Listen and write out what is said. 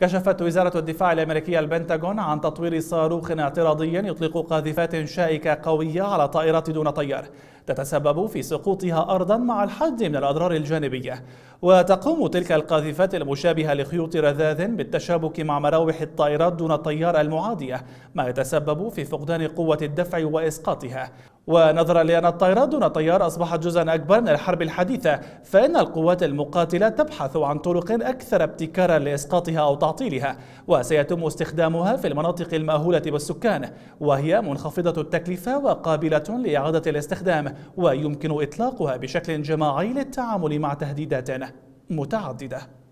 كشفت وزارة الدفاع الأمريكية البنتاغون عن تطوير صاروخ اعتراضي يطلق قاذفات شائكة قوية على طائرات دون طيار تتسبب في سقوطها أرضا مع الحد من الأضرار الجانبية وتقوم تلك القاذفات المشابهة لخيوط رذاذ بالتشابك مع مراوح الطائرات دون الطيار المعادية ما يتسبب في فقدان قوة الدفع وإسقاطها ونظرا لأن الطائرات دون طيار أصبحت جزءا أكبر من الحرب الحديثة فإن القوات المقاتلة تبحث عن طرق أكثر ابتكارا لإسقاطها أو تعطيلها وسيتم استخدامها في المناطق المأهولة بالسكان وهي منخفضة التكلفة وقابلة لإعادة الاستخدام ويمكن إطلاقها بشكل جماعي للتعامل مع تهديدات متعددة